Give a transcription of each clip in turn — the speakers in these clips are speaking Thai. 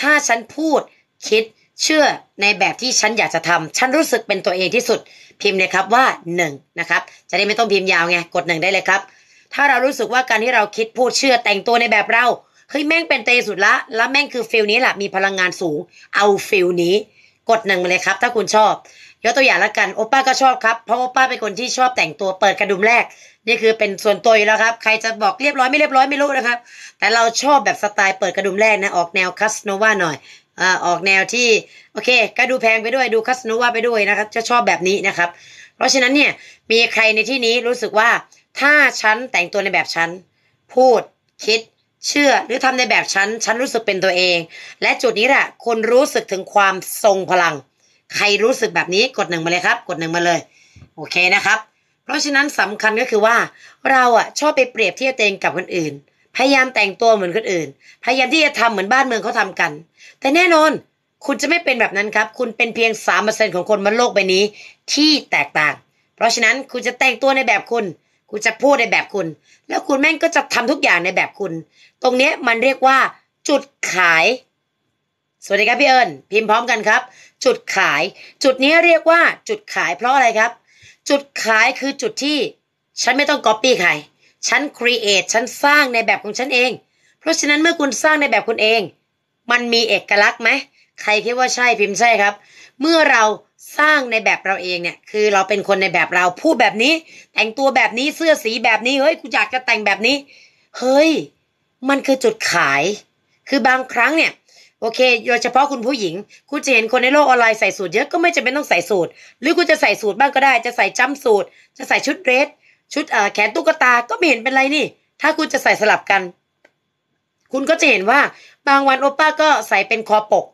ถ้าฉันพูดคิดเชื่อในแบบที่ฉันอยากจะทำ ฉันรู้สึกเป็นตัวเองที่สุดพิมพ์เลยครับ ว่า 1 นะครับ จะได้ไม่ต้องพิมพ์ยาวไง กด 1 ได้เลยครับ ถ้าเรารู้สึกว่าการที่เราคิดพูดเชื่อแต่งตัวในแบบเราเฮ้ยแม่งเป็นเตสุดละ แล้วแม่งคือฟิลนี้แหละมีพลังงานสูง เอาฟิลนี้ กดหนึ่งมาเลยครับ ถ้าคุณชอบยกตัวอย่างละกันโอป้าก็ชอบครับเพราะโอป้าเป็นคนที่ชอบแต่งตัวเปิดกระดุมแรกนี่คือเป็นส่วนตัวแล้วครับใครจะบอกเรียบร้อยไม่เรียบร้อยไม่รู้นะครับ แต่เราชอบแบบสไตล์เปิดกระดุมแรกนะออกแนวคัสโนวาหน่อยอ่าออกแนวที่โอเคก็ดูแพงไปด้วยดูคัสโนวาไปด้วยนะครับ จะชอบแบบนี้นะครับ เพราะฉะนั้นเนี่ย มีใครในที่นี้รู้สึกว่า ถ้าฉันแต่งตัวในแบบฉันพูดคิด เชื่อหรือทำในแบบฉันฉันรู้สึกเป็นตัวเอง และจุดนี้แหละคนรู้สึกถึงความทรงพลัง ใครรู้สึกแบบนี้กดหนึ่งมาเลยครับ กดหนึ่งมาเลย โอเคนะครับเพราะฉะนั้นสำคัญก็คือว่าเราอ่ะชอบไปเปรียบเทียบตัวเองกับคนอื่นพยายามแต่งตัวเหมือนคนอื่นพยายามที่จะทำเหมือนบ้านเมืองเขาทำกัน แต่แน่นอนคุณจะไม่เป็นแบบนั้นครับ คุณเป็นเพียงสามเปอร์เซ็นของคนบนโลกใบนี้ที่แตกต่าง เพราะฉะนั้นคุณจะแต่งตัวในแบบคุณ คุณจะพูดในแบบคุณ แล้วคุณแม่งก็จะทำทุกอย่างในแบบคุณ ตรงนี้มันเรียกว่า จุดขาย สวัสดีครับ พี่เอิญพิมพ์พร้อมกันครับ จุดขาย จุดนี้เรียกว่าจุดขาย เพราะอะไรครับจุดขายคือจุดที่ฉันไม่ต้องก๊อปปี้ใครฉันครีเอท ฉันสร้างในแบบของฉันเอง เพราะฉะนั้นเมื่อคุณสร้างในแบบคุณเอง มันมีเอกลักษณ์ไหม ใครคิดว่าใช่พิมพ์ใช่ครับ เมื่อเราสร้างในแบบเราเองเนี่ย คือเราเป็นคนในแบบเราพูดแบบนี้ แต่งตัวแบบนี้เสื้อสีแบบนี้ เฮ้ยกูอยากจะแต่งแบบนี้ เฮ้ย มันคือจุดขาย คือบางครั้งเนี่ยโอเค โดยเฉพาะคุณผู้หญิง คุณจะเห็นคนในโลกออนไลน์ใส่สูทเยอะ ก็ไม่จำเป็นต้องใส่สูทหรือคุณจะใส่สูทบ้างก็ได้ จะใส่จัำสูทจะใส่ชุดเรส ชุดแขนตุ๊กตา ก็ไม่เห็นเป็นไร นี่ ถ้าคุณจะใส่สลับกัน คุณก็จะเห็นว่า บางวันโอป้าก็ใส่เป็นคอปก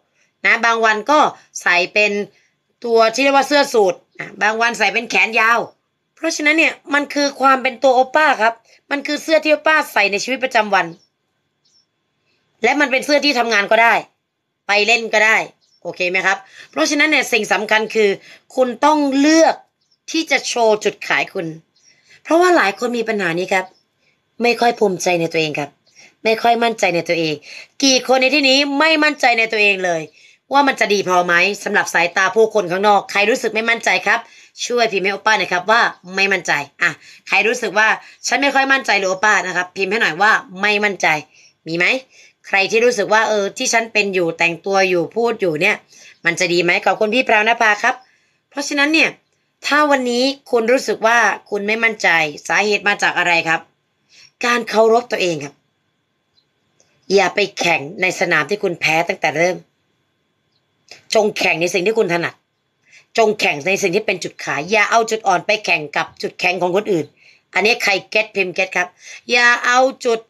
นะ บางวันก็ใส่เป็นตัวที่เรียกว่าเสื้อสูทบางวันใส่เป็นแขนยาว เพราะฉะนั้นเนี่ยมันคือความเป็นตัวโอป้าครับ มันคือเสื้อที่โอป้าใส่ในชีวิตประจำวัน และมันเป็นเสื้อที่ทำงานก็ได้ไปเล่นก็ได้โอเคไหมครับ เพราะฉะนั้นเนี่ยสิ่งสำคัญคือ คุณต้องเลือกที่จะโชว์จุดขายคุณ เพราะว่าหลายคนมีปัญหานี้ครับ ไม่ค่อยภูมิใจในตัวเองครับ ไม่ค่อยมั่นใจในตัวเอง กี่คนในที่นี้ไม่มั่นใจในตัวเองเลย ว่ามันจะดีพอไหมสำหรับสายตาผู้คนข้างนอก ใครรู้สึกไม่มั่นใจครับ ช่วยพิมพ์ให้โอป้าหน่อยครับ ว่าไม่มั่นใจ อ่ะใครรู้สึกว่าฉันไม่ค่อยมั่นใจหรือโอป้านะครับ พิมพ์ให้หน่อยว่าไม่มั่นใจ มีไหมใครที่รู้สึกว่าเออ ที่ฉันเป็นอยู่แต่งตัวอยู่พูดอยู่เนี่ย มันจะดีไหมขอบคุณพี่ปราวนภาครับ เพราะฉะนั้นเนี่ย ถ้าวันนี้คุณรู้สึกว่าคุณไม่มั่นใจสาเหตุมาจากอะไรครับ การเคารพตัวเองครับ อย่าไปแข่งในสนามที่คุณแพ้ตั้งแต่เริ่ม จงแข่งในสิ่งที่คุณถนัด จงแข่งในสิ่งที่เป็นจุดขาย อย่าเอาจุดอ่อนไปแข่งกับจุดแข็งของคนอื่น อันนี้ใครเก็ตพิมเก็ตครับ อย่าเอาจุด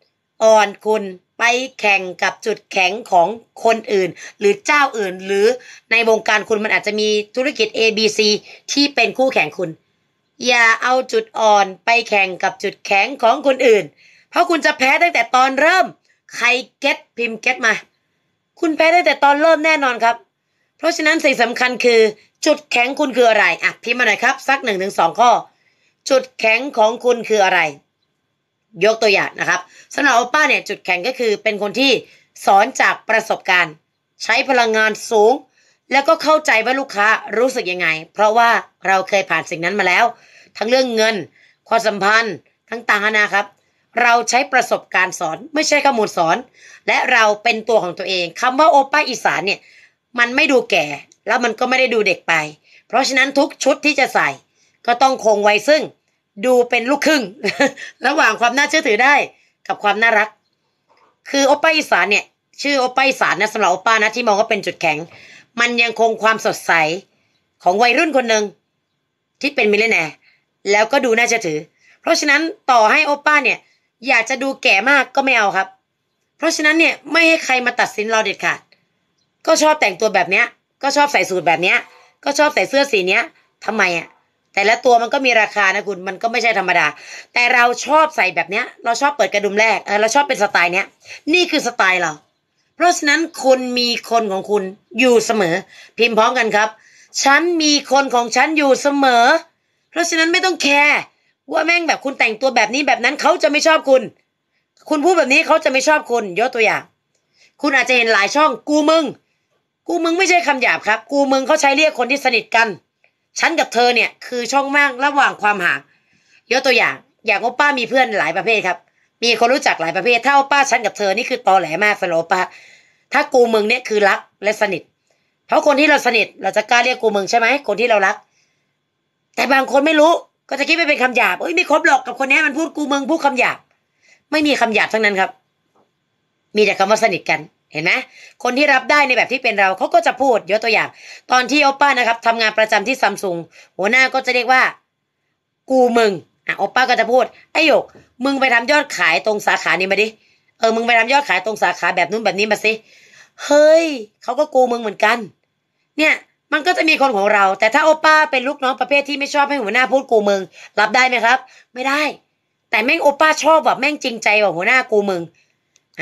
อ่อนคุณไปแข่งกับจุดแข็งของคนอื่น หรือเจ้าอื่น หรือในวงการคุณมันอาจจะมีธุรกิจ A B C ที่เป็นคู่แข่งคุณ อย่าเอาจุดอ่อนไปแข่งกับจุดแข็งของคนอื่น เพราะคุณจะแพ้ตั้งแต่ตอนเริ่มใครเก็ตพิมพ์เก็ตมา คุณแพ้ตั้งแต่ตอนเริ่มแน่นอนครับ เพราะฉะนั้นสิ่งสำคัญคือจุดแข็งคุณคืออะไร อ่ะพิมพ์มาหน่อยครับ สักหนึ่งถึงสองข้อ จุดแข็งของคุณคืออะไรยกตัวอย่างนะครับสำหรับโอป้าเนี่ยจุดแข็งก็คือเป็นคนที่สอนจากประสบการณ์ ใช้พลังงานสูง แล้วก็เข้าใจว่าลูกค้ารู้สึกยังไง เพราะว่าเราเคยผ่านสิ่งนั้นมาแล้ว ทั้งเรื่องเงินความสัมพันธ์ทั้งต่างนะครับ เราใช้ประสบการณ์สอน ไม่ใช่ข้อมูลสอน และเราเป็นตัวของตัวเองคำว่าโอป้าอีสานเนี่ยมันไม่ดูแก่แล้วมันก็ไม่ได้ดูเด็กไป เพราะฉะนั้นทุกชุดที่จะใส่ ก็ต้องคงไว้ซึ่งดูเป็นลูกครึ่ง ระหว่างความน่าเชื่อถือได้กับความน่ารัก คือโอป้าอีสานเนี่ย ชื่อโอป้าอีสานนะสำหรับโอป้านะที่มองว่าเป็นจุดแข็ง มันยังคงความสดใสของวัยรุ่นคนหนึ่งที่เป็นมิเลเนียแล้วก็ดูน่าเชื่อถือ เพราะฉะนั้นต่อให้โอป้าเนี่ยอยากจะดูแก่มากก็ไม่เอาครับ เพราะฉะนั้นเนี่ยไม่ให้ใครมาตัดสินเราเด็ดขาดก็ชอบแต่งตัวแบบเนี้ยก็ชอบใส่สูทแบบเนี้ย ก็ชอบใส่เสื้อสีเนี้ย ทำไมอะ่ะแต่ละตัวมันก็มีราคานะคุณมันก็ไม่ใช่ธรรมดา แต่เราชอบใส่แบบเนี้ยเราชอบเปิดกระดุมแรกเออเราชอบเป็นสไตล์เนี้ย นี่คือสไตล์เรา เพราะฉะนั้นคุณมีคนของคุณอยู่เสมอ พิมพ์พร้อมกันครับ ฉันมีคนของฉันอยู่เสมอ เพราะฉะนั้นไม่ต้องแคร์ว่าแม่งแบบคุณแต่งตัวแบบนี้แบบนั้นเขาจะไม่ชอบคุณ คุณพูดแบบนี้เขาจะไม่ชอบคุณยกตัวอย่าง คุณอาจจะเห็นหลายช่องกูมึง กูมึงไม่ใช่คำหยาบครับ กูมึงเขาใช้เรียกคนที่สนิทกันฉันกับเธอเนี่ยคือช่องว่างระหว่างความห่างยกตัวอย่างอย่างโอป้ามีเพื่อนหลายประเภทครับ มีคนรู้จักหลายประเภท ถ้าโอป้าฉันกับเธอนี่คือตอแหลมากสำหรับโอป้าถ้ากูมึงเนี่ยคือรักและสนิทเพราะคนที่เราสนิทเราจะกล้าเรียกกูมึงใช่ไหมคนที่เรารัก แต่บางคนไม่รู้ก็จะคิดไปเป็นคำหยาบเอ้ยไม่ครบหรอกกับคนนี้มันพูดกูมึงพูดคำหยาบไม่มีคำหยาบทั้งนั้นครับ มีแต่คำว่าสนิทกันเห็นไหมคนที่รับได้ในแบบที่เป็นเราเขาก็จะพูดยกตัวอย่าง ตอนที่โอป้านะครับทำงานประจำที่ซัมซุงหัวหน้าก็จะเรียกว่า กูมึงอ่ะโอป้าก็จะพูดไอ้หยกมึงไปทำยอดขายตรงสาขานี้มาดิเออ มึงไปทำยอดขายตรงสาขาแบบนู้นแบบนี้มาสิเฮ้ยเขาก็กูมึงเหมือนกัน เนี่ยมันก็จะมีคนของเรา แต่ถ้าโอป้าเป็นลูกน้องประเภทที่ไม่ชอบให้หัวหน้าพูดกูมึง รับได้ไหมครับไม่ได้ แต่แม่งโอป้าชอบแบบแม่งจริงใจแบบหัวหน้ากูมึง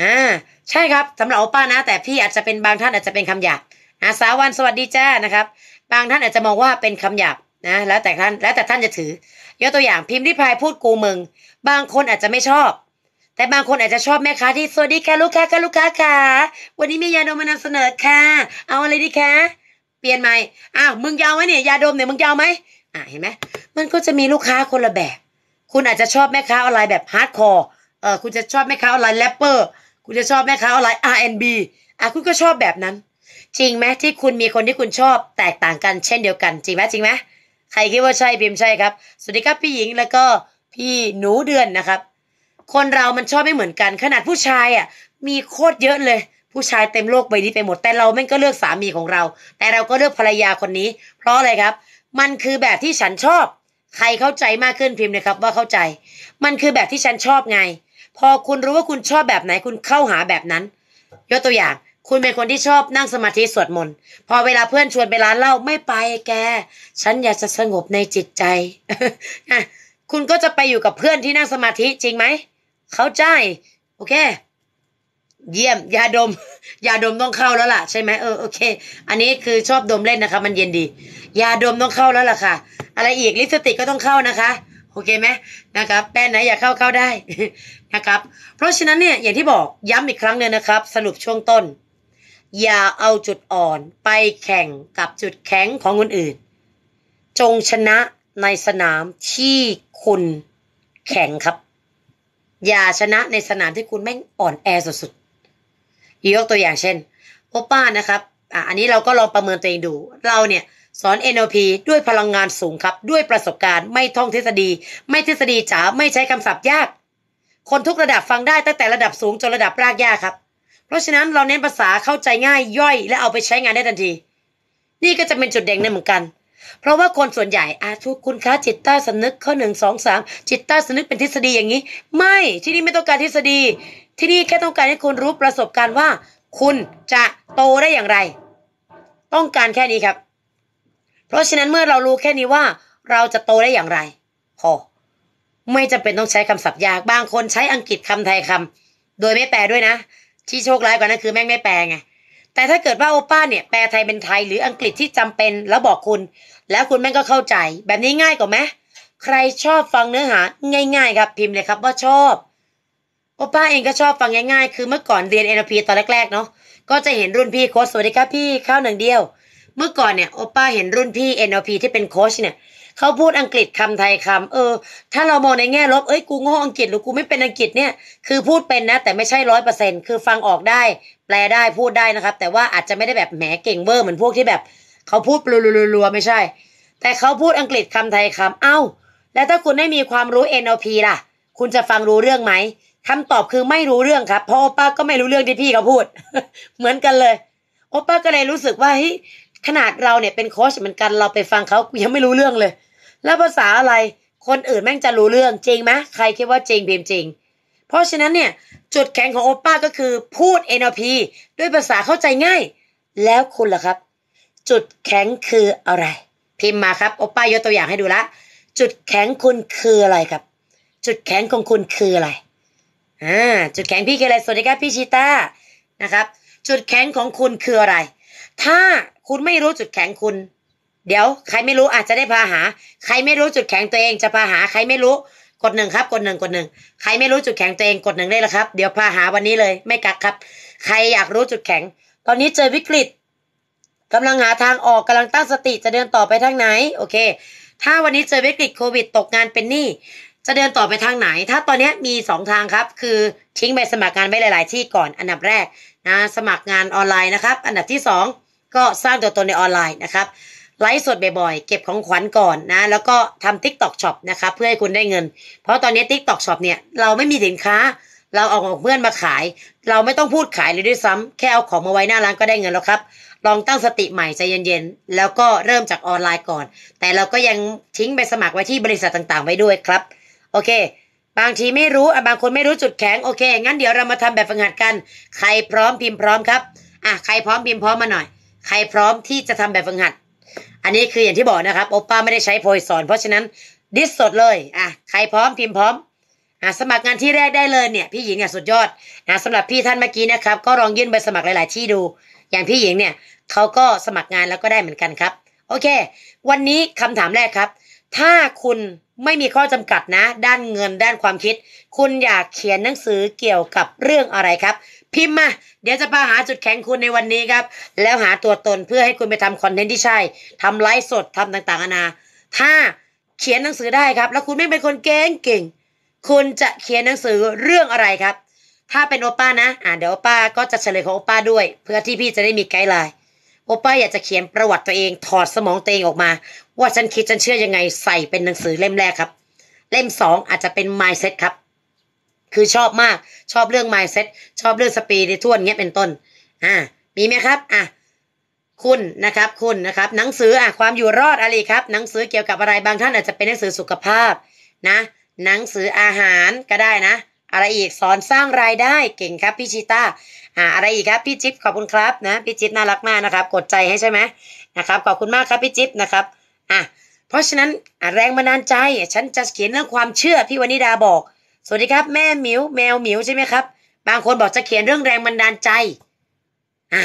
อ่าใช่ครับสำหรับโอป้านะ แต่พี่อาจจะเป็นบางท่านอาจจะเป็นคำหยาบอาสาวันสวัสดีจ้านะครับ บางท่านอาจจะมองว่าเป็นคำหยาบนะแล้วแต่ท่านแล้วแต่ท่านจะถือยกตัวอย่างพิมพ์ริพายพูดกูมึง บางคนอาจจะไม่ชอบ แต่บางคนอาจจะชอบแม่ค้าที่สวัสดีค่ะลูกค้าค่ะลูกค้าค่ะวันนี้มียาดมมานำเสนอค่ะเอาอะไรดีคะเปลี่ยนใหม่อ้าวมึงยาวไหมเนี่ยยาดมเนี่ยมึงยาวไหมอ่าเห็นไหม มันก็จะมีลูกค้าคนละแบบ คุณอาจจะชอบแม่ค้าออนไลน์แบบฮาร์ดคอร์เออคุณจะชอบแม่ค้าออนไลน์แรปเปอร์คุณจะชอบแม่ค้าออนไลน์ R&B อ่ะคุณก็ชอบแบบนั้น จริงไหมที่คุณมีคนที่คุณชอบ แตกต่างกันเช่นเดียวกันจริงไหมจริงไหมใครคิดว่าใช่พิมพ์ใช่ครับสวัสดีครับพี่หญิงแล้วก็ พี่หนูเดือนนะครับ คนเรามันชอบไม่เหมือนกัน ขนาดผู้ชายอ่ะมีโคตรเยอะเลย ผู้ชายเต็มโลกใบนี้ไปหมด แต่เราแม่งก็เลือกสามีของเรา แต่เราก็เลือกภรรยาคนนี้ เพราะอะไรครับ มันคือแบบที่ฉันชอบ ใครเข้าใจมากขึ้นพิมพ์นะครับว่าเข้าใจ มันคือแบบที่ฉันชอบไงพอคุณรู้ว่าคุณชอบแบบไหน คุณเข้าหาแบบนั้น ยกตัวอย่าง คุณเป็นคนที่ชอบนั่งสมาธิสวดมนต์พอเวลาเพื่อนชวนไปร้านเหล้าไม่ไปแกฉันอยากจะสงบในจิตใจคุณก็จะไปอยู่กับเพื่อนที่นั่งสมาธิจริงไหมเขาใจ โอเคเยี่ยมยาดมยาดมต้องเข้าแล้วล่ะ ใช่ไหมเออโอเค อันนี้คือชอบดมเล่นนะคะ มันเย็นดียาดมต้องเข้าแล้วล่ะค่ะอะไรอีกลิสติกก็ต้องเข้านะคะโอเคไหมนะครับ แป้นไหนอยากเข้าเข้าได้นะครับ เพราะฉะนั้นเนี่ยอย่างที่บอกย้ำอีกครั้งเลยนะครับสรุปช่วงต้น อย่าเอาจุดอ่อนไปแข่งกับจุดแข็งของคนอื่น จงชนะในสนามที่คุณแข็งครับ อย่าชนะในสนามที่คุณแม่งอ่อนแอสุดๆยกตัวอย่างเช่นโอป้านะครับอ่ะอันนี้เราก็ลองประเมินตัวเองดู เราเนี่ยสอน NLP ด้วยพลังงานสูงครับ ด้วยประสบการณ์ไม่ท่องทฤษฎี ไม่ทฤษฎีจ๋า ไม่ใช้คำศัพท์ยาก คนทุกระดับฟังได้ตั้งแต่ระดับสูงจนระดับรากหญ้าครับ เพราะฉะนั้นเราเน้นภาษาเข้าใจง่ายย่อย และเอาไปใช้งานได้ทันที นี่ก็จะเป็นจุดเด่นในเหมือนกัน เพราะว่าคนส่วนใหญ่อาทุกคุณคะจิตใต้สนึกข้อหนึ่งสองสามจิตใต้สนึกเป็นทฤษฎีอย่างนี้ ไม่ที่นี่ไม่ต้องการทฤษฎี ที่นี่แค่ต้องการให้คุณรู้ประสบการณ์ว่า คุณจะโตได้อย่างไร ต้องการแค่นี้ครับเพราะฉะนั้นเมื่อเรารู้แค่นี้ว่าเราจะโตได้อย่างไรพอไม่จำเป็นต้องใช้คำศัพท์ยากบางคนใช้อังกฤษคำไทยคำโดยไม่แปลด้วยนะที่โชคร้ายกว่านั้นคือแม่งไม่แปลไงแต่ถ้าเกิดว่าโอป้าเนี่ย แปลไทยเป็นไทย หรืออังกฤษที่จำเป็น แล้วบอกคุณ แล้วคุณแม่งก็เข้าใจ แบบนี้ง่ายกว่าไหมใครชอบฟังเนื้อหา ง่ายๆครับพิมพ์เลยครับว่าชอบโอป้าเองก็ชอบฟังง่าย ๆคือเมื่อก่อนเรียน NLP ตอนแรก ๆเนาะก็จะเห็นรุ่นพี่โค้ชสวัสดีครับพี่ข้าวหนึ่งเดียวเมื่อก่อนเนี่ยโอป้าเห็นรุ่นพี่ NLP ที่เป็นโค้ชเนี่ยเขาพูดอังกฤษคำไทยคำเออ ถ้าเรามองในแง่ลบเอ้ยกูโง่อังกฤษหรือ กูไม่เป็นอังกฤษเนี่ยคือพูดเป็นนะ แต่ไม่ใช่ร้อยเปอร์เซ็นต์คือฟังออกได้ แปลได้พูดได้นะครับ แต่ว่าอาจจะไม่ได้แบบแหมเก่งเวอร์เหมือนพวกที่แบบเขาพูดรัวๆไม่ใช่ แต่เขาพูดอังกฤษคำไทยคำเอ้าแล้วถ้าคุณไม่มีความรู้ NLP ล่ะ คุณจะฟังรู้เรื่องไหมคำตอบคือไม่รู้เรื่องครับเพราะโอป้าก็ไม่รู้เรื่องที่พี่เขาพูด เหมือนกันเลยโอป้าก็เลยรู้สึกว่าเฮ้ยขนาดเราเนี่ยเป็นโค้ชเหมือนกันเราไปฟังเขายังไม่รู้เรื่องเลย แล้วภาษาอะไร คนอื่นแม่งจะรู้เรื่องจริงไหมใครคิดว่าจริงเพียมจริง เพราะฉะนั้นเนี่ย จุดแข็งของโอป้าก็คือพูด NLP ด้วยภาษาเข้าใจง่ายแล้วคุณล่ะครับ จุดแข็งคืออะไร พิมพ์มาครับโอป้ายกตัวอย่างให้ดูละจุดแข็งคุณคืออะไรครับ จุดแข็งของคุณคืออะไรอ่าจุดแข็งพี่คืออะไรสวัสดีครับพี่ชิต้านะครับ จุดแข็งของคุณคืออะไร ถ้าคุณไม่รู้จุดแข็งคุณ เดี๋ยวใครไม่รู้อาจจะได้พาหา ใครไม่รู้จุดแข็งตัวเองจะพาหาใครไม่รู้ กดหนึ่งครับ กดหนึ่งกดหนึ่งใครไม่รู้จุดแข็งตัวเองกดหนึ่งได้แล้วครับ เดี๋ยวพาหาวันนี้เลย ไม่กักครับ ใครอยากรู้จุดแข็ง ตอนนี้เจอวิกฤตกำลังหาทางออกกำลังตั้งสติจะเดินต่อไปทางไหน โอเค ถ้าวันนี้เจอวิกฤตโควิดตกงานเป็นหนี้จะเดินต่อไปทางไหน ถ้าตอนนี้มี2ทางครับ คือทิ้งใบสมัครงานไว้หลาย ๆ ที่ก่อนอันดับแรกนะสมัครงานออนไลน์นะครับ อันดับที่2ก็สร้างตัวตนในออนไลน์นะครับไลฟ์สดบ่อยๆ เก็บของขวัญก่อนนะแล้วก็ทำ t i k t o กช็อปนะคะเพื่อให้คุณได้เงิน เพราะตอนนี้ t i k t o กช็อปเนี่ยเราไม่มีสินค้า เราเอาของเพื่อนมาขาย เราไม่ต้องพูดขายเลยด้วยซ้ำแค่เอาของมาไว้หน้าร้านก็ได้เงินแล้วครับ ลองตั้งสติใหม่ใจเย็นๆ แล้วก็เริ่มจากออนไลน์ก่อน แต่เราก็ยังทิ้งไปสมัครไว้ที่บริษัทต่างๆ ไว้ด้วยครับโอเค บางทีไม่รู้บางคนไม่รู้จุดแข็งโอเค งั้นเดี๋ยวเรามาทำแบบฝึกหัดกัน ใครพร้อมพิมพ์พร้อมครับอ่ะใครพร้อมพิมพ์พร้อมมาหน่อยใครพร้อมที่จะทำแบบฝึกหัด อันนี้คืออย่างที่บอกนะครับโอป้าไม่ได้ใช้โพยสอน เพราะฉะนั้นดิสสดเลย อ่ะ ใครพร้อมพิมพ์พร้อม อ่ะสมัครงานที่แรกได้เลยเนี่ยพี่หญิงเนี่ยสุดยอดนะสำหรับพี่ท่านเมื่อกี้นะครับก็ลองยื่นใบสมัครหลาย ๆ ที่ดู อย่างพี่หญิงเนี่ยเขาก็สมัครงานแล้วก็ได้เหมือนกันครับ โอเค วันนี้คำถามแรกครับ ถ้าคุณไม่มีข้อจำกัดนะ ด้านเงินด้านความคิด คุณอยากเขียนหนังสือเกี่ยวกับเรื่องอะไรครับพิมพ์มา เดี๋ยวจะพาหาจุดแข็งคุณในวันนี้ครับ แล้วหาตัวตนเพื่อให้คุณไปทำคอนเทนต์ที่ใช่ทำไลฟ์สดทำต่างๆอนาถ้าเขียนหนังสือได้ครับ แล้วคุณไม่เป็นคนเก่งเก่ง คุณจะเขียนหนังสือเรื่องอะไรครับ ถ้าเป็นโอป้านะ อ่าเดี๋ยวโอป้าก็จะเฉลยของโอป้าด้วย เพื่อที่พี่จะได้มีไกด์ไลน์โอป้าอยากจะเขียนประวัติตัวเองถอดสมองตัวเองออกมา ว่าฉันคิดฉันเชื่อยังไงใส่เป็นหนังสือเล่มแรกครับ เล่มสองอาจจะเป็น mindset ครับคือชอบมากชอบเรื่อง mindset ชอบเรื่องสปีดทวนเงี้ยเป็นต้นอ่ามีไหมครับอ่ะคุณนะครับ คุณนะครับ หนังสืออ่ะความอยู่รอดอะไรครับ หนังสือเกี่ยวกับอะไรบางท่านอาจจะเป็นหนังสือสุขภาพนะ หนังสืออาหารก็ได้นะ อะไรอีกสอนสร้างรายได้เก่งครับ พี่ชิต้าอ่าอะไรอีกครับ พี่จิ๊บขอบคุณครับนะพี่จิ๊บน่ารักมาก นะครับกดใจให้ใช่ไหมนะครับขอบคุณมากครับพี่จิ๊บนะครับอ่ะเพราะฉะนั้นแรงบันดาลใจ ฉันจะเขียนเรื่องความเชื่อพี่วนิดาบอกสวัสดีครับแม่หมิวแมวหมิวใช่ไหมครับบางคนบอกจะเขียนเรื่องแรงบันดาลใจอ่ะ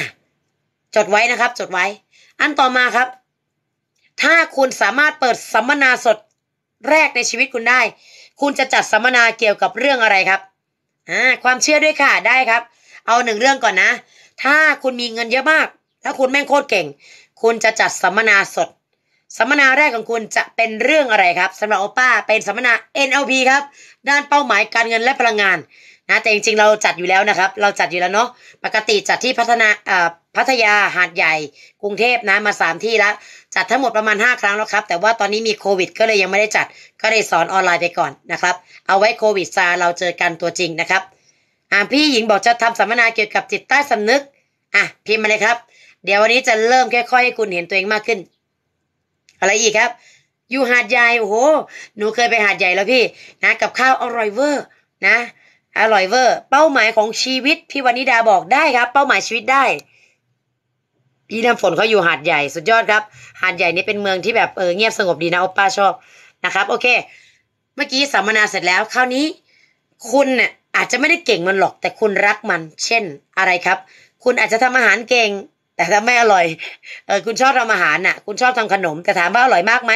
จดไว้นะครับ จดไว้อันต่อมาครับ ถ้าคุณสามารถเปิดสัมมนาสดแรกในชีวิตคุณได้ คุณจะจัดสัมมนาเกี่ยวกับเรื่องอะไรครับอ่าความเชื่อด้วยค่ะได้ครับ เอาหนึ่งเรื่องก่อนนะ ถ้าคุณมีเงินเยอะมากถ้าคุณแม่งโคตรเก่ง คุณจะจัดสัมมนาสดสัมมนาแรกของคุณจะเป็นเรื่องอะไรครับสำหรับโอป้า เป็นสัมมนา NLP ครับ ด้านเป้าหมายการเงินและพลังงานนะแต่จริงๆเราจัดอยู่แล้วนะครับ เราจัดอยู่แล้วเนาะปกติจัดที่พัฒนาอ่พัทยาหาดใหญ่ กรุงเทพนะ มา 3 ที่แล้ว จัดทั้งหมดประมาณ 5 ครั้งแล้วครับแต่ว่าตอนนี้มีโควิดก็เลยยังไม่ได้จัดก็เลยสอนออนไลน์ไปก่อนนะครับเอาไว้โควิดซาเราเจอกันตัวจริงนะครับอ่าพี่หญิงบอกจะทำสัมมนาเกี่ยวกับจิตใต้สำนึกอ่ะพิมพ์มาเลยครับ เดี๋ยววันนี้จะเริ่มค่อยๆ ให้คุณเห็นตัวเองมากขึ้นอะไรอีกครับ อยู่หาดใหญ่ โอ้โห หนูเคยไปหาดใหญ่แล้วพี่ นะ กับข้าวอร่อยเวอร์นะ อร่อยเวอร์เป้าหมายของชีวิต พี่วานิดาบอกได้ครับ เป้าหมายชีวิตได้ พี่น้ำฝนเขาอยู่หาดใหญ่ สุดยอดครับ หาดใหญ่นี้เป็นเมืองที่แบบเออเงียบสงบดีนะโอป้าชอบนะครับ โอเค เมื่อกี้สัมมนาเสร็จแล้วคราวนี้ คุณเนี่ยอาจจะไม่ได้เก่งมันหรอก แต่คุณรักมัน เช่น อะไรครับ คุณอาจจะทำอาหารเก่งแต่ถ้าไม่อร่อย เออคุณชอบทำอาหารน่ะคุณชอบทำขนม แต่ถามว่าอร่อยมากไหม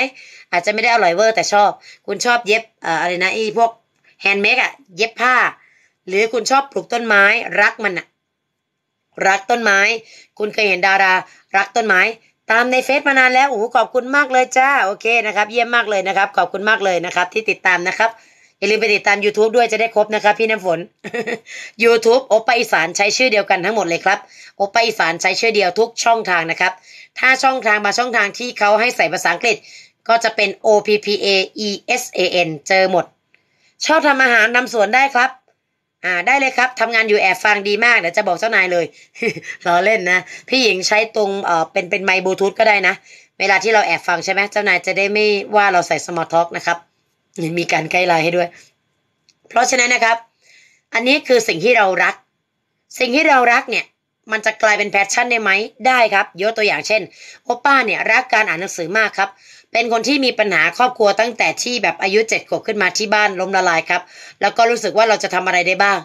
อาจจะไม่ได้อร่อยเวอร์แต่ชอบ คุณชอบเย็บเอ่ออะไรนะไอ้พวกแฮนด์เมดอะเย็บผ้า หรือคุณชอบปลูกต้นไม้ รักมันอะรักต้นไม้ คุณเคยเห็นดารารักต้นไม้ ตามในเฟซมานานแล้วโอ้ขอบคุณมากเลยจ้าโอเคนะครับ เยี่ยมมากเลยนะครับขอบคุณมากเลยนะครับ ที่ติดตามนะครับอย่าลืมไปติดตาม YouTube ด้วยจะได้ครบนะครับ พี่น้ำฝน YouTube โอปาอีสานใช้ชื่อเดียวกันทั้งหมดเลยครับโอปาอีสานใช้ชื่อเดียวทุกช่องทางนะครับ ถ้าช่องทางมาช่องทางที่เขาให้ใส่ภาษาอังกฤษก็จะเป็น O P P A E S A N เจอหมด ชอบทำอาหารนำสวนได้ครับ อ่า ได้เลยครับทำงานอยู่แอบฟังดีมากเดี๋ยวจะบอกเจ้านายเลยลรอเล่นนะ พี่หญิงใช้ตรงเอ่อเป็นเป็นไมค์บลูทูธก็ได้นะ เวลาที่เราแอบฟังใช่ไหมเจ้านายจะได้ไม่ว่าเราใส่สมาร์ทท็อกนะครับมีการใกล้ลายให้ด้วย เพราะฉะนั้นนะครับ อันนี้คือสิ่งที่เรารัก สิ่งที่เรารักเนี่ย มันจะกลายเป็นแพชชั่นได้ไหม ได้ครับ ยกตัวอย่างเช่น โอป้าเนี่ย รักการอ่านหนังสือมากครับ เป็นคนที่มีปัญหาครอบครัวตั้งแต่ที่แบบอายุเจ็ดขวบขึ้นมาที่บ้านล้มละลายครับ แล้วก็รู้สึกว่าเราจะทำอะไรได้บ้าง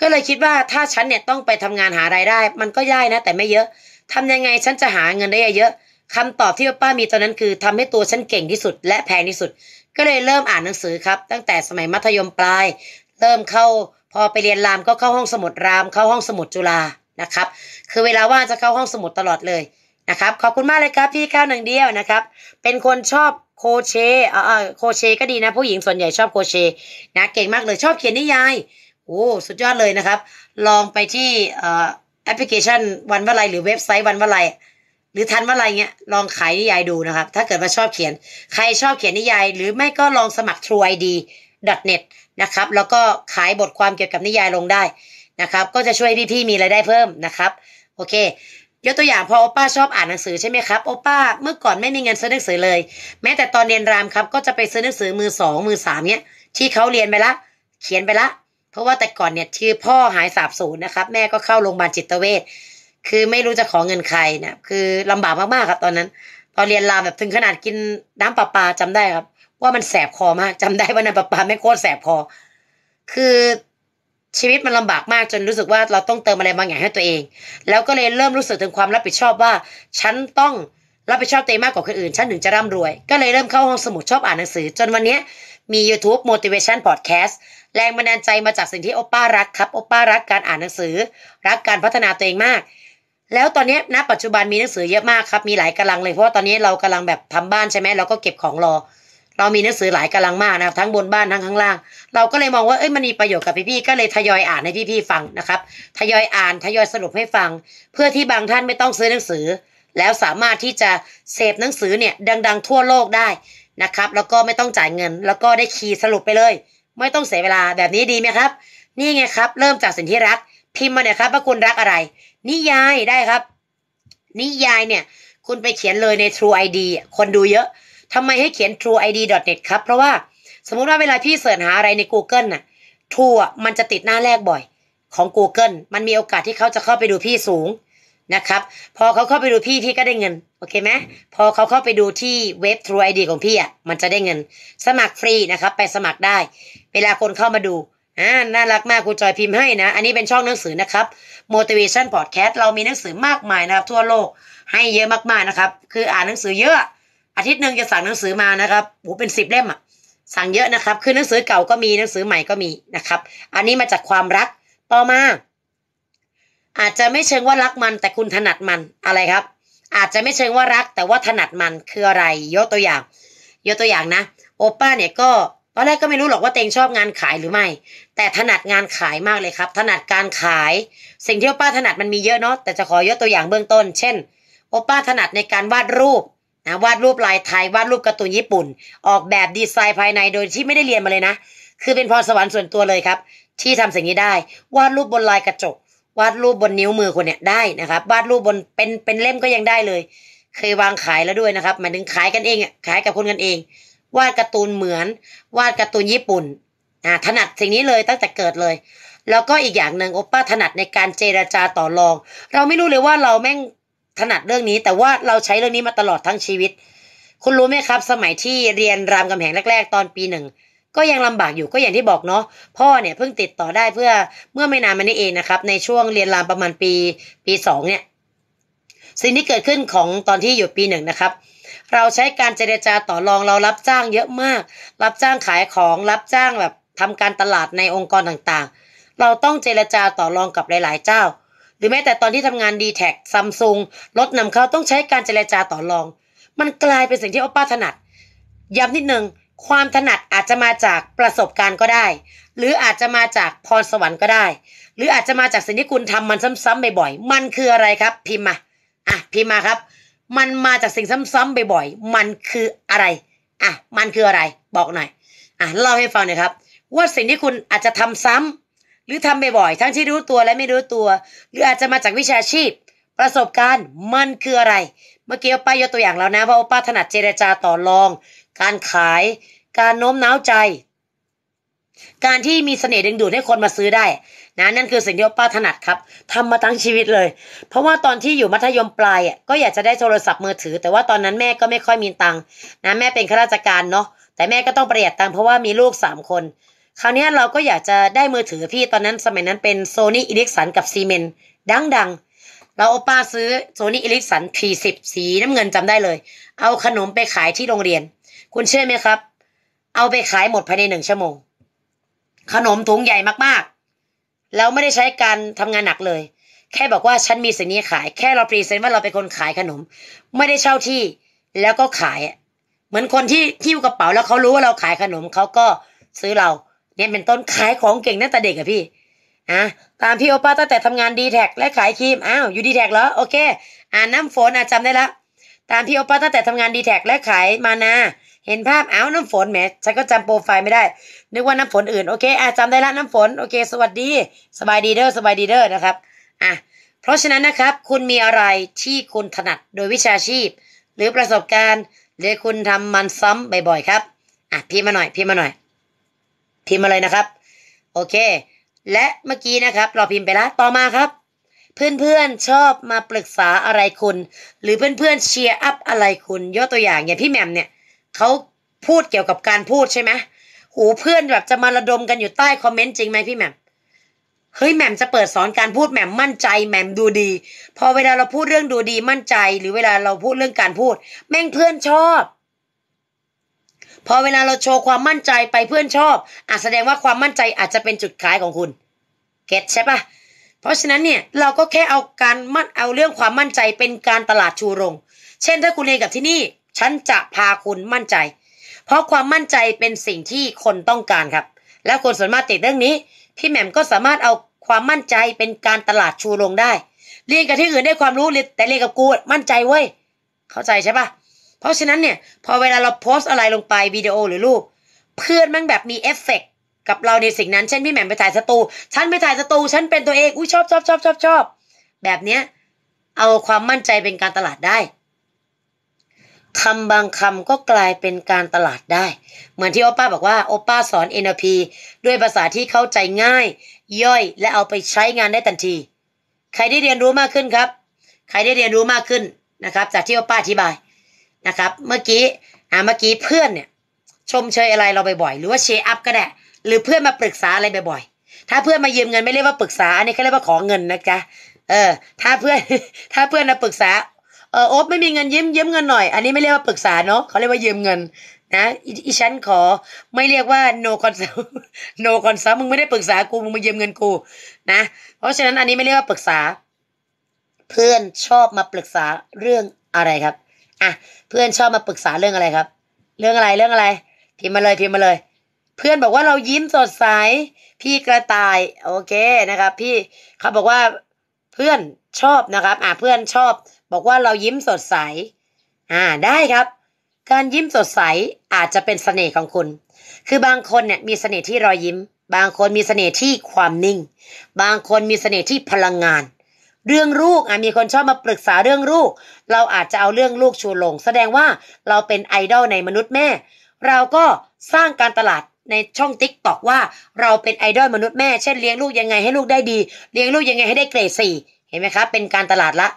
ก็เลยคิดว่าถ้าฉันเนี่ยต้องไปทำงานหารายได้ มันก็ยากนะ แต่ไม่เยอะ ทำยังไงฉันจะหาเงินได้เยอะ คำตอบที่ป้ามีตอนนั้นคือทำให้ตัวฉันเก่งที่สุด และแพงที่สุดก็เลยเริ่มอ่านหนังสือครับตั้งแต่สมัยมัธยมปลาย เริ่มเข้าพอไปเรียนรามก็เข้าห้องสมุดรามเข้าห้องสมุดจุฬานะครับคือเวลาว่างจะเข้าห้องสมุดตลอดเลยนะครับ ขอบคุณมากเลยครับพี่ข้าวหนึ่งเดียวนะครับ เป็นคนชอบโคเชเอ่อโคเชก็ดีนะผู้หญิงส่วนใหญ่ชอบโคเชนะเก่งมากเลยชอบเขียนนิยายโอ้สุดยอดเลยนะครับ ลองไปที่แอปพลิเคชันวันวลัย หรือเว็บไซต์วันวลัยหรือทันว่าอะไรเงี้ยลองขายนิยายดูนะครับ ถ้าเกิดว่าชอบเขียน ใครชอบเขียนนิยายหรือไม่ก็ลองสมัคร True ID .net นะครับแล้วก็ขายบทความเกี่ยวกับนิยายลงได้นะครับ ก็จะช่วยพี่ๆ มีรายได้เพิ่มนะครับ โอเค ยกตัวอย่างพอโอป้าชอบอ่านหนังสือใช่ไหมครับโอป้าเมื่อก่อนไม่มีเงินซื้อหนังสือเลย แม้แต่ตอนเรียนรามครับก็จะไปซื้อหนังสือมือสองมือสามเนี้ยที่เขาเรียนไปละ เขียนไปละเพราะว่าแต่ก่อนเนี่ยชื่อพ่อหายสาบสูญนะครับแม่ก็เข้าโรงพยาบาลจิตเวชคือไม่รู้จะขอเงินใครเนี่ยคือลำบากมากๆครับตอนนั้น ตอนเรียนลาแบบถึงขนาดกินน้ำปลาปลาจำได้ครับว่ามันแสบคอมากจำได้ว่าน้ำปลาปลาไม่โคตรแสบคอ คือชีวิตมันลำบากมากจนรู้สึกว่าเราต้องเติมอะไรบางอย่างให้ตัวเอง แล้วก็เลยเริ่มรู้สึกถึงความรับผิดชอบว่า ฉันต้องรับผิดชอบตัวเองมากกว่าคนอื่น ฉันถึงจะร่ำรวย ก็เลยเริ่มเข้าห้องสมุดชอบอ่านหนังสือ จนวันนี้มี YouTube motivation podcast แรงบันดาลใจมาจากสิ่งที่โอป้ารักครับ โอป้ารักการอ่านหนังสือ รักการพัฒนาตัวเองมากแล้วตอนนี้ณปัจจุบันมีหนังสือเยอะมากครับ มีหลายกำลังเลยเพราะว่าตอนนี้เรากำลังแบบทำบ้านใช่ไหมเราก็เก็บของรอเรามีหนังสือหลายกำลังมากนะครับทั้งบนบ้านทั้งข้างล่าง เราก็เลยมองว่าเอ้ยมันมีประโยชน์กับพี่ๆก็เลยทยอยอ่านให้พี่ๆฟังนะครับทยอยอ่านทยอยสรุปให้ฟัง เพื่อที่บางท่านไม่ต้องซื้อหนังสือ แล้วสามารถที่จะเสพหนังสือเนี่ยดังๆ ทั่วโลกได้นะครับแล้วก็ไม่ต้องจ่ายเงิน แล้วก็ได้คีย์สรุปไปเลย ไม่ต้องเสียเวลาแบบนี้ดีไหมครับนี่ไงครับเริ่มจากสิ่งที่รักพิมพ์มาเนี่ยครับว่าคุณรักอะไรนิยายได้ครับ นิยายเนี่ย คุณไปเขียนเลยใน True ID คนดูเยอะทำไมให้เขียน trueid.net ครับ เพราะว่าสมมุติว่าเวลาพี่เสิร์ชหาอะไรใน Google น่ะ True มันจะติดหน้าแรกบ่อย ของ Google มันมีโอกาสที่เขาจะเข้าไปดูพี่สูงนะครับ พอเขาเข้าไปดูพี่ พี่ก็ได้เงิน โอเคไหม พอเขาเข้าไปดูที่เว็บ True ID ของพี่อ่ะมันจะได้เงินสมัครฟรีนะครับไปสมัครได้ เวลาคนเข้ามาดูอ่าน่ารักมากครูจอยพิมพ์ให้นะ อันนี้เป็นช่องหนังสือนะครับ motivation podcast เรามีหนังสือมากมายนะครับ ทั่วโลกให้เยอะมากๆนะครับ คืออ่านหนังสือเยอะ อาทิตย์หนึ่งจะสั่งหนังสือมานะครับโหเป็นสิบเล่มอะสั่งเยอะนะครับ คือหนังสือเก่าก็มีหนังสือใหม่ก็มีนะครับ อันนี้มาจากความรัก ต่อมาอาจจะไม่เชิงว่ารักมันแต่คุณถนัดมันอะไรครับ อาจจะไม่เชิงว่ารักแต่ว่าถนัดมันคืออะไร ยกตัวอย่างยกตัวอย่างนะโอป้าเนี่ยก็อนแรกก็ไม่รู้หรอกว่าเตงชอบงานขายหรือไม่ แต่ถนัดงานขายมากเลยครับ ถนัดการขาย สิ่งที่โอป้าถนัดมันมีเยอะเนาะแต่จะขอยกตัวอย่างเบื้องต้น เช่นโอป้าถนัดในการวาดรูปนะวาดรูปลายไทย วาดรูปการ์ตูนญี่ปุ่น ออกแบบดีไซน์ภายในโดยที่ไม่ได้เรียนมาเลยนะ คือเป็นพรสวรรค์ส่วนตัวเลยครับที่ทำสิ่งนี้ได้ วาดรูปบนลายกระจก วาดรูปบนนิ้วมือคนเนี่ยได้นะครับ วาดรูปบนเป็นเป็นเล่มก็ยังได้เลย เคยวางขายแล้วด้วยนะครับหมายถึงขายกันเองอ่ะขายกับคนกันเองวาดการ์ตูนเหมือน วาดการ์ตูนญี่ปุ่นอ่าถนัดสิ่งนี้เลยตั้งแต่เกิดเลยแล้วก็อีกอย่างหนึ่งโอป้าถนัดในการเจราจาต่อรอง เราไม่รู้เลยว่าเราแม่งถนัดเรื่องนี้ แต่ว่าเราใช้เรื่องนี้มาตลอดทั้งชีวิต คุณรู้ไหมครับ สมัยที่เรียนรามกำแหงแรกๆ ตอนปีหนึ่งก็ยังลำบากอยู่ก็อย่างที่บอกเนาะพ่อเนี่ยเพิ่งติดต่อได้เพื่อเมื่อไม่นานมานี้เองนะครับ ในช่วงเรียนรามประมาณปีปีสองเนี่ย สิ่งที่เกิดขึ้นของตอนที่อยู่ปีหนึ่งนะครับเราใช้การเจรจาต่อรองเรารับจ้างเยอะมาก รับจ้างขายของรับจ้างแบบทำการตลาดในองค์กรต่างๆ เราต้องเจรจาต่อรองกับหลาย ๆ เจ้า หรือแม้แต่ตอนที่ทำงานดีแท็กซัมซุงรถนำเข้า ต้องใช้การเจรจาต่อรอง มันกลายเป็นสิ่งที่โอป้าถนัดย้ำนิดนึงความถนัดอาจจะมาจากประสบการณ์ก็ได้ หรืออาจจะมาจากพรสวรรค์ก็ได้ หรืออาจจะมาจากสิ่งที่คุณทำมันซ้ำๆบ่อย ๆ มันคืออะไรครับ พิมพ์มาอ่ะ พิมพ์มาครับมันมาจากสิ่งซ้ำๆบ่อยๆ มันคืออะไร อ่ะ มันคืออะไร บอกหน่อย อ่ะเล่าให้ฟังหน่อยครับ ว่าสิ่งที่คุณอาจจะทำซ้ำหรือทำบ่อยๆ ทั้งที่รู้ตัวและไม่รู้ตัว หรืออาจจะมาจากวิชาชีพ ประสบการณ์มันคืออะไร เมื่อกี้ป้ายกตัวอย่างแล้วนะเพราะป้าถนัดเจรจาต่อรอง การขาย การโน้มน้าวใจ การที่มีเสน่ห์ดึงดูดให้คนมาซื้อได้นะนั่นคือสิ่งที่ป้าถนัดครับทำมาทั้งชีวิตเลย เพราะว่าตอนที่อยู่มัธยมปลายอ่ะก็อยากจะได้โทรศัพท์มือถือ แต่ว่าตอนนั้นแม่ก็ไม่ค่อยมีตังค์นะแม่เป็นข้าราชการเนาะแต่แม่ก็ต้องประหยัดตังค์เพราะว่ามีลูก 3 คน คราวนี้เราก็อยากจะได้มือถือพี่ตอนนั้นสมัยนั้นเป็นโซนี่อิเล็กสันกับซีเมนดัง ๆ เราอป้าซื้อโซนี่อิลิสันพีสิบสีน้ำเงินจำได้เลย เอาขนมไปขายที่โรงเรียน คุณเชื่อไหมครับ เอาไปขายหมดภายในหนึ่งชั่วโมง ขนมถุงใหญ่มากเราไม่ได้ใช้การทำงานหนักเลย แค่บอกว่าฉันมีสิ่งนี้ขาย แค่เราพรีเซนต์ว่าเราเป็นคนขายขนม ไม่ได้เช่าที่แล้วก็ขาย เหมือนคนที่ที่อยู่กระเป๋าแล้วเขารู้ว่าเราขายขนมเขาก็ซื้อเราเนี่ยเป็นต้นขายของเก่งตั้งแต่เด็กอะพี่อ่ะตามพี่โอป้าตั้งแต่ทำงานดีแท็กและขายครีมอ้าว อยู่ดีแท็กเหรอโอเคอ่านน้ำฝนอ่ะจำได้ละตามพี่โอป้าตั้งแต่ทำงานดีแท็กและขายมานาเห็นภาพ เอ้าน้ำฝนแหมฉันก็จำโปรไฟล์ไม่ได้ นึกว่าน้ำฝนอื่นโอเคอ่ะจำได้ละ น้ำฝนโอเค สวัสดี สบายดีเด้อสบายดีเด้อนะครับอ่ะเพราะฉะนั้นนะครับ คุณมีอะไรที่คุณถนัดโดยวิชาชีพ หรือประสบการณ์ หรือคุณทำมันซ้ำบ่อยๆครับอ่ะพิมพ์มาหน่อยพิมพ์มาหน่อย พิมพ์มาเลยนะครับ โอเค และเมื่อกี้นะครับเราพิมพ์ไปแล้วต่อมาครับเพื่อนๆชอบมาปรึกษาอะไรคุณ หรือเพื่อนๆเชียร์อัพอะไรคุณยกตัวอย่างอย่างพี่แหม่มเนี่ยเขาพูดเกี่ยวกับการพูดใช่ไหมหูเพื่อนแบบจะมาระดมกันอยู่ใต้คอมเมนต์จริงไหมพี่แหม่มเฮ้ยแหม่มจะเปิดสอนการพูดแหม่มมั่นใจแหม่มดูดี พอเวลาเราพูดเรื่องดูดีมั่นใจ หรือเวลาเราพูดเรื่องการพูดแม่งเพื่อนชอบ พอเวลาเราโชว์ความมั่นใจไปเพื่อนชอบอาจแสดงว่าความมั่นใจอาจจะเป็นจุดขายของคุณเก็ตใช่ปะเพราะฉะนั้นเนี่ยเราก็แค่เอาการมั่นเอาเรื่องความมั่นใจเป็นการตลาดชูโรง เช่น ถ้าคุณเรียนกับที่นี่ฉันจะพาคุณมั่นใจ เพราะความมั่นใจเป็นสิ่งที่คนต้องการครับ แล้วคนส่วนมากติดเรื่องนี้ พี่แหม่มก็สามารถเอาความมั่นใจเป็นการตลาดชูลงได้ เรียนกับที่อื่นได้ความรู้ แต่เรียนกับกูมั่นใจเว้ย เข้าใจใช่ปะ เพราะฉะนั้นเนี่ย พอเวลาเราโพสอะไรลงไปวิดีโอหรือรูป เพื่อนม่งแบบมีเอฟเฟกกับเราในสิ่งนั้น เช่นพี่แหม่มไปถ่ายสตู ฉันไปถ่ายสตู ฉันเป็นตัวเอง อุ้ยชอบชอบชอบชอบชอบ แบบเนี้ยเอาความมั่นใจเป็นการตลาดได้คำบางคำก็กลายเป็นการตลาดได้ เหมือนที่โอป้าบอกว่าโอป้าสอน NLP ด้วยภาษาที่เข้าใจง่าย ย่อย และเอาไปใช้งานได้ทันที ใครได้เรียนรู้มากขึ้นครับ ใครได้เรียนรู้มากขึ้นนะครับ จากที่โอป้าอธิบายนะครับ เมื่อกี้อ่าเมื่อกี้เพื่อนเนี่ย ชมเชยอะไรเราบ่อยๆหรือว่าเชียร์อัพก็ได้หรือเพื่อนมาปรึกษาอะไรบ่อย ๆ ถ้าเพื่อนมายืมเงินไม่เรียกว่าปรึกษาอันนี้เขาเรียกว่าขอเงินนะจ๊ะเออ ถ้าเพื่อนถ้าเพื่อนมาปรึกษาเออโอ๊บไม่มีเงินยืมยืมเงินหน่อย อันนี้ไม่เรียกว่าปรึกษาเนาะเขาเรียกว่ายืมเงิน นะ อีฉันขอไม่เรียกว่า no consult no consult มึงไม่ได้ปรึกษากูมึงมายืมเงินกูนะเพราะฉะนั้นอันนี้ไม่เรียกว่าปรึกษา เพื่อนชอบมาปรึกษาเรื่องอะไรครับ อ่ะเพื่อนชอบมาปรึกษาเรื่องอะไรครับ เรื่องอะไรเรื่องอะไรพิมพ์มาเลยพิมพ์มาเลย เพื่อนบอกว่าเรายิ้มสดใสพี่กระต่าย โอเคนะครับ พี่เขาบอกว่าเพื่อนชอบนะครับ อ่ะเพื่อนชอบบอกว่าเรายิ้มสดใส อ่า ได้ครับ การยิ้มสดใสอาจจะเป็นสเสน่ห์ของคุณ คือบางคนเนี่ยมีสเสน่ห์ที่รอยยิ้ม บางคนมีสเสน่ห์ที่ความนิ่ง บางคนมีสเสน่ห์ที่พลังงาน เรื่องลูก อ่ะมีคนชอบมาปรึกษาเรื่องลูก เราอาจจะเอาเรื่องลูกชูลงแสดงว่าเราเป็นไอดอลในมนุษย์แม่ เราก็สร้างการตลาดในช่องติ๊กตอกว่า เราเป็นไอดอลมนุษย์แม่ เช่นเลี้ยงลูกยังไงให้ลูกได้ดี เลี้ยงลูกยังไงให้ได้เกรดสี่ เห็นไหมครับ เป็นการตลาดละ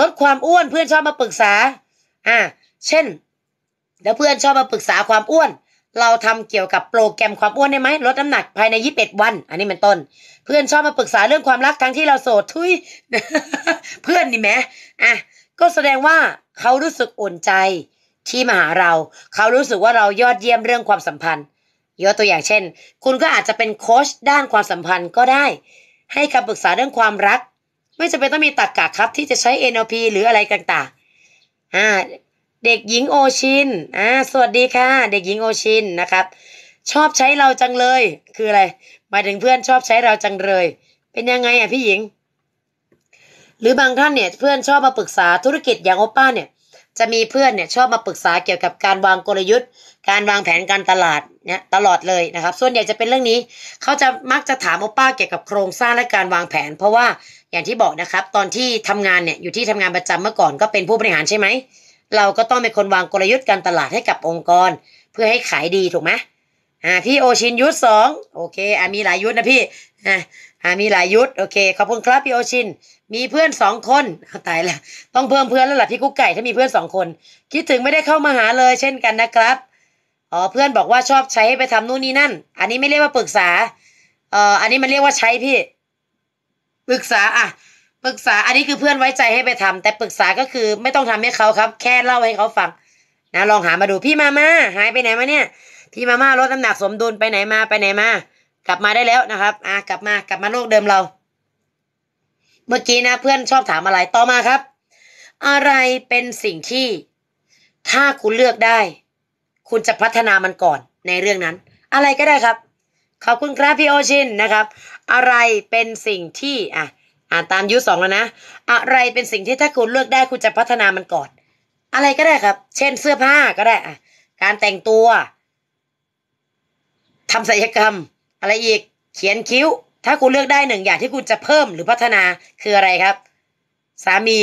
ลดความอ้วนเพื่อนชอบมาปรึกษา อ่า เช่นแล้วเพื่อนชอบมาปรึกษาความอ้วน เราทำเกี่ยวกับโปรแกรมความอ้วนได้ไหมลดน้าหนักภายในยี่สิบวัน อันนี้เป็นต้น เพื่อนชอบมาปรึกษาเรื่องความรักทั้งที่เราโสด ทุย เพื่อนนี่แมอ่ะก็แสดงว่าเขารู้สึกอุ่นใจที่มาหาเรา เขารู้สึกว่าเรายอดเยี่ยมเรื่องความสัมพันธ์ยกตัวอย่างเช่น คุณก็อาจจะเป็นโค้ชด้านความสัมพันธ์ก็ได้ ให้คำปรึกษาเรื่องความรักไม่จำเป็นต้องมีตักกะครับที่จะใช้ NLP หรืออะไรต่างๆ อ่าเด็กหญิงโอชิน อ่าสวัสดีค่ะ เด็กหญิงโอชินนะครับ ชอบใช้เราจังเลยคืออะไรหมายถึงเพื่อนชอบใช้เราจังเลย เป็นยังไงอ่ะพี่หญิง หรือบางท่านเนี่ยเพื่อนชอบมาปรึกษาธุรกิจอย่างโอป้าเนี่ยจะมีเพื่อนเนี่ยชอบมาปรึกษาเกี่ยวกับการวางกลยุทธ์ การวางแผนการตลาดเนี่ยตลอดเลยนะครับ ส่วนใหญ่จะเป็นเรื่องนี้เขาจะมักจะถามโอป้าเกี่ยวกับโครงสร้างและการวางแผน เพราะว่าอย่างที่บอกนะครับตอนที่ทำงานเนี่ยอยู่ที่ทำงานประจำเมื่อก่อนก็เป็นผู้บริหารใช่ไหมเราก็ต้องเป็นคนวางกลยุทธ์การตลาดให้กับองค์กร เพื่อให้ขายดีถูกไหมอ่าพี่โอชินยุทธสองโอเคอ่ามีหลายยุทธนะพี่อ่าอ่ามีหลายยุทธโอเคขอบคุณครับ พี่โอชินมีเพื่อนสองคนตายละต้องเพิ่มเพื่อนแล้วล่ะพี่กุ๊กไก่ถ้ามีเพื่อนสองคน คิดถึงไม่ได้เข้ามาหาเลยเช่นกันนะครับอ๋อเพื่อนบอกว่าชอบใช้ไปทำนู่นนี่นั่น อันนี้ไม่เรียกว่าปรึกษาเอ่ออันนี้มันเรียกว่าใช้พี่ปรึกษาอ่ะปรึกษาอันนี้คือเพื่อนไว้ใจให้ไปทำ แต่ปรึกษาก็คือไม่ต้องทำให้เขาครับ แค่เล่าให้เขาฟัง นะลองหามาดูพี่มาม่าหายไปไหนมาเนี่ยพี่มาม่าลดน้าหนักสมดุลไปไหนมาไปไหนมากลับมาได้แล้วนะครับอ่ะกลับมากลับมาโลกเดิมเรา เมื่อกี้นะเพื่อนชอบถามอะไรต่อมาครับ อะไรเป็นสิ่งที่ถ้าคุณเลือกได้ คุณจะพัฒนามันก่อนในเรื่องนั้น อะไรก็ได้ครับขอบคุณครับพี่โอชินนะครับอะไรเป็นสิ่งที่ อ่ะ อ่านตามยุสองแล้วนะอะไรเป็นสิ่งที่ถ้าคุณเลือกได้คุณจะพัฒนามันก่อน อะไรก็ได้ครับ เช่นเสื้อผ้าก็ได้ อ่ะ การแต่งตัวทำศัลยกรรม อะไรอีกเขียนคิ้ว ถ้าคุณเลือกได้หนึ่งอย่างที่คุณจะเพิ่มหรือพัฒนาคืออะไรครับ สามี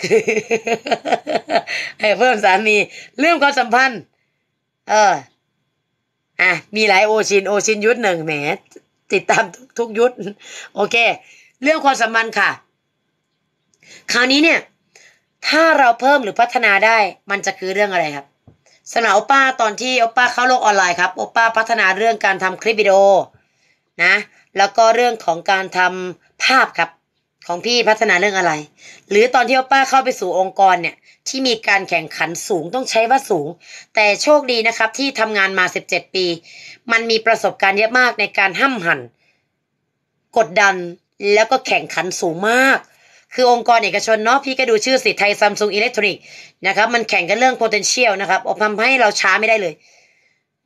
คือเพิ่มสามีเรื่องความสัมพันธ์ เอออ่ะมีหลายโอชินโอชินยุทธหนึ่งแหมติดตามทุกยุทธโอเคเรื่องความสัมพันธ์ค่ะ คราวนี้เนี่ยถ้าเราเพิ่มหรือพัฒนาได้มันจะคือเรื่องอะไรครับ สนาโอป้าตอนที่โอป้าเข้าโลกออนไลน์ครับโอป้าพัฒนาเรื่องการทำคลิปวิดีโอนะ แล้วก็เรื่องของการทำภาพครับของพี่พัฒนาเรื่องอะไร หรือตอนที่ป้าเข้าไปสู่องค์กรเนี่ย ที่มีการแข่งขันสูงต้องใช้ว่าสูง แต่โชคดีนะครับ ที่ทำงานมา 17 ปี มันมีประสบการณ์เยอะมากในการห้ำหัน กดดันแล้วก็แข่งขันสูงมาก คือองค์กรเอกชนเนาะ พี่ก็ดูชื่อสิไทยซัมซุงอิเล็กทรอนิกส์นะครับมันแข่งกันเรื่อง potential นะครับทำให้เราช้าไม่ได้เลย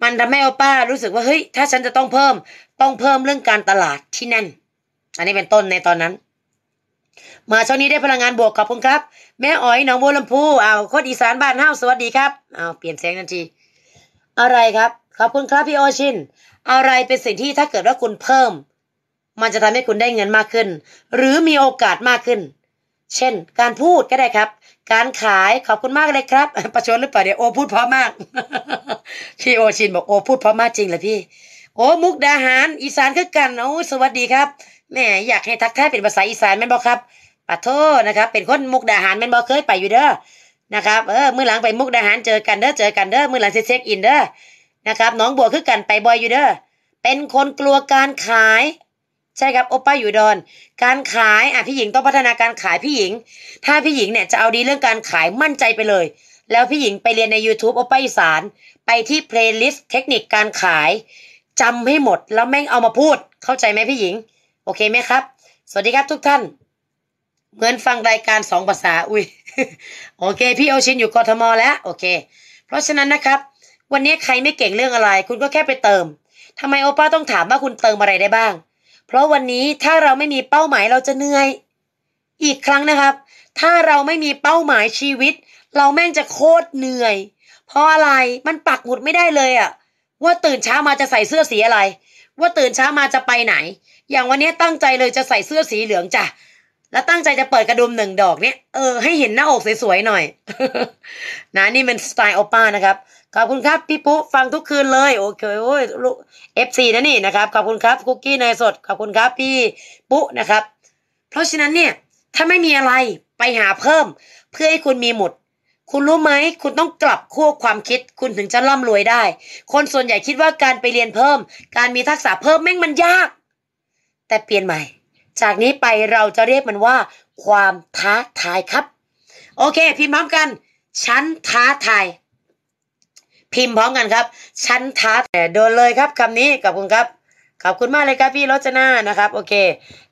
มันทำให้ป้ารู้สึกว่าเฮ้ยถ้าฉันจะต้องเพิ่มต้องเพิ่มเรื่องการตลาดที่แน่น อันนี้เป็นต้นในตอนนั้นมาเช้านี้ได้พลังงานบวกขอบคุณครับ แม่อ๋อยหนองบัวลำพูอ้าวโคตรอีสานบ้านเฮาสวัสดีครับอ้าวเปลี่ยนแสงทันที อะไรครับ ขอบคุณครับพี่โอชินอะไรเป็นสิ่งที่ถ้าเกิดว่าคุณเพิ่ม มันจะทำให้คุณได้เงินมากขึ้น หรือมีโอกาสมากขึ้น เช่น การพูดก็ได้ครับ การขายขอบคุณมากเลยครับประชดหรือเปล่าเดี๋ยวโอพูดเพราะมาก พี่โอชินบอกโอพูดเพราะมากจริงเหรอพี่โอ้มุกดาหาร อีสานคือกันโอ้สวัสดีครับแม่อยากให้ทักทายเป็นภาษาอีสานแม่นบกครับปะโทนะครับเป็นคนมุกดาหารแม่นบกเคยไปอยู่เด้อ นะครับเออมื้อหลังไปมุกดาหารเจอกันเด้อเจอกันเด้อมื้อหลังเช็คอินเด้อ นะครับน้องบัวคือกันไปบ่อยอยู่เด้อ เป็นคนกลัวการขายใช่ครับโอป้าอยู่ดอน การขายอ่ะพี่หญิงต้องพัฒนาการขายพี่หญิง ถ้าพี่หญิงเนี่ยจะเอาดีเรื่องการขายมั่นใจไปเลย แล้วพี่หญิงไปเรียนใน YouTube โอป้าอีสานไปที่เพลย์ลิสต์เทคนิคการขายจำให้หมดแล้วแม่งเอามาพูดเข้าใจไหมพี่หญิงโอเคไหมครับ สวัสดีครับทุกท่าน เหมือนฟังรายการสองภาษา อุ้ยโอเค พี่โอชินอยู่กทมแล้ว โอเค เพราะฉะนั้นนะครับ วันนี้ใครไม่เก่งเรื่องอะไร คุณก็แค่ไปเติม ทำไมโอป้าต้องถามว่าคุณเติมอะไรได้บ้าง เพราะวันนี้ถ้าเราไม่มีเป้าหมายเราจะเหนื่อย อีกครั้งนะครับ ถ้าเราไม่มีเป้าหมายชีวิต เราแม่งจะโคตรเหนื่อย เพราะอะไรมันปักหมุดไม่ได้เลยอะว่าตื่นเช้ามาจะใส่เสื้อสีอะไร ว่าตื่นเช้ามาจะไปไหนอย่างวันนี้ตั้งใจเลยจะใส่เสื้อสีเหลืองจ้ะแล้วตั้งใจจะเปิดกระดุมหนึ่งดอกเนี่ย เออ ให้เห็นหน้าอกสวยๆหน่อยนะนี่มันสไตล์โอป้านะครับ ขอบคุณครับ พี่ปุ๊ ฟังทุกคืนเลย โอเค โอ้ยลูกเอฟซีนะนี่นะครับ ขอบคุณครับคุกกี้เนยสด ขอบคุณครับ พี่ปุ๊นะครับ เพราะฉะนั้นเนี่ย ถ้าไม่มีอะไร ไปหาเพิ่ม เพื่อให้คุณมีหมด คุณรู้ไหม คุณต้องกลับขั้วความคิด คุณถึงจะร่ำรวยได้ คนส่วนใหญ่คิดว่าการไปเรียนเพิ่ม การมีทักษะเพิ่มแม่งมันยากแต่เปลี่ยนใหม่ จากนี้ไปเราจะเรียกมันว่าความท้าทายครับ โอเค พิมพ์พร้อมกันฉันท้าทายพิมพ์พร้อมกันครับฉันท้าแต่โดนเลยครับคำนี้ขอบคุณครับขอบคุณมากเลยครับพี่รจนานะครับ โอเค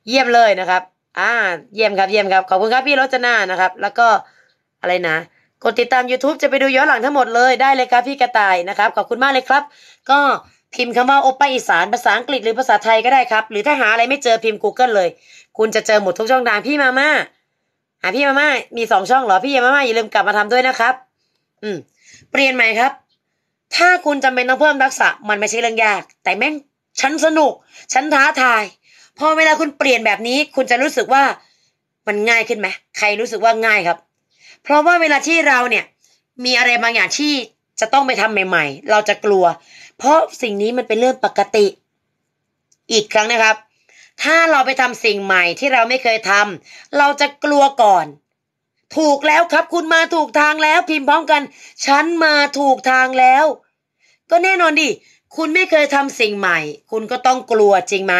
เยี่ยมเลยนะครับอ่าเยี่ยมครับเยี่ยมครับขอบคุณครับพี่รจนานะครับ แล้วก็อะไรนะกดติดตาม YouTube จะไปดูย้อนหลังทั้งหมดเลยได้เลยครับพี่กระต่ายนะครับขอบคุณมากเลยครับ ก็พิมพ์คำว่าโอป้าอีสานภาษาอังกฤษหรือภาษาไทยก็ได้ครับ หรือถ้าหาอะไรไม่เจอพิมพ์ Google เลย คุณจะเจอหมดทุกช่องทางพี่มาม่าหาพี่มาม่ามีสองช่องเหรอพี่มาม่าอย่าลืมกลับมาทำด้วยนะครับ อืมเปลี่ยนใหม่ครับ ถ้าคุณจำเป็นต้องเพิ่มทักษะ มันไม่ใช่เรื่องยาก แต่แม่งฉันสนุกฉันท้าทายพอเวลาคุณเปลี่ยนแบบนี้ คุณจะรู้สึกว่ามันง่ายขึ้นไหมใครรู้สึกว่าง่ายครับ เพราะว่าเวลาที่เราเนี่ย มีอะไรบางอย่างที่จะต้องไปทำใหม่ ๆ เราจะกลัว เพราะสิ่งนี้มันเป็นเรื่องปกติ อีกครั้งนะครับ ถ้าเราไปทำสิ่งใหม่ที่เราไม่เคยทำเราจะกลัวก่อน ถูกแล้วครับ คุณมาถูกทางแล้ว พิมพ์พร้อมกัน ฉันมาถูกทางแล้ว ก็แน่นอนดิ คุณไม่เคยทำสิ่งใหม่ คุณก็ต้องกลัวจริงไหม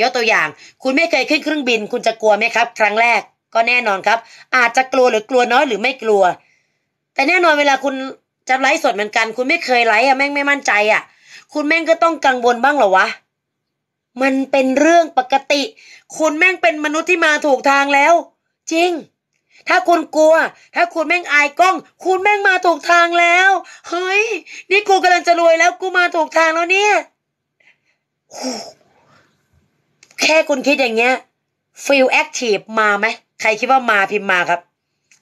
ยกตัวอย่าง คุณไม่เคยขึ้นเครื่องบิน คุณจะกลัวไหมครับ ครั้งแรก ก็แน่นอนครับ อาจจะกลัวหรือกลัวน้อยหรือไม่กลัว แต่แน่นอนเวลาคุณจะไลฟ์สดเหมือนกัน คุณไม่เคยไลฟ์อะแม่งไม่มั่นใจอะคุณแม่งก็ต้องกังวลบ้างเหรอวะ มันเป็นเรื่องปกติ คุณแม่งเป็นมนุษย์ที่มาถูกทางแล้ว จริง ถ้าคุณกลัว ถ้าคุณแม่งอายกล้องคุณแม่งมาถูกทางแล้วเฮ้ยนี่กูกำลังจะรวยแล้วกูมาถูกทางแล้วเนี่ย แค่คุณคิดอย่างเงี้ยฟิลแอคทีฟมาไหมใครคิดว่ามาพิมพ์มาครับ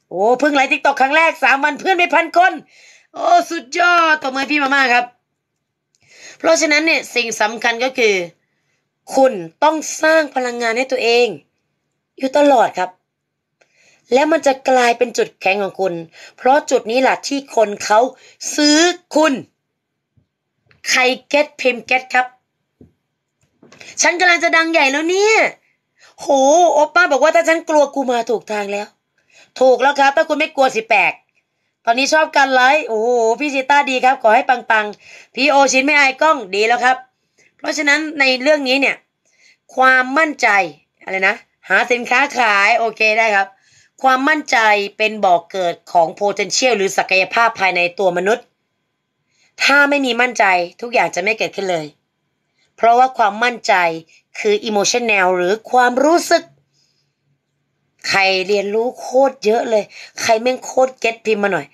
โอ้เพิ่งไลฟ์ทิกตอกครั้งแรกสามวันเพื่อนไปพันคนโอ้สุดยอดตบมือพี่มามากครับ เพราะฉะนั้นเนี่ยสิ่งสำคัญก็คือ คุณต้องสร้างพลังงานให้ตัวเอง อยู่ตลอดครับ แล้วมันจะกลายเป็นจุดแข็งของคุณ เพราะจุดนี้แหละที่คนเขาซื้อคุณใครเก็ตพิมเก็ตครับ ฉันกำลังจะดังใหญ่แล้วเนี่ยโหโอป้าบอกว่า ถ้าฉันกลัวกูมาถูกทางแล้ว ถูกแล้วครับ ถ้าคุณไม่กลัวสิแปลกตอนนี้ชอบกันไลฟ์โอ้โหพี่ซิต้าดีครับ ขอให้ปัง ๆ พี่โอชินไม่อายกล้องดีแล้วครับ เพราะฉะนั้นในเรื่องนี้เนี่ย ความมั่นใจอะไรนะหาสินค้าขายโอเคได้ครับ ความมั่นใจเป็นบ่อกเกิดของ potential หรือศักยภาพภายในตัวมนุษย์ ถ้าไม่มีมั่นใจทุกอย่างจะไม่เกิดขึ้นเลย เพราะว่าความมั่นใจคือ emotional หรือความรู้สึกใครเรียนรู้โคตรเยอะเลย ใครแม่งโคตรเก็ตพิมพ์มาหน่อย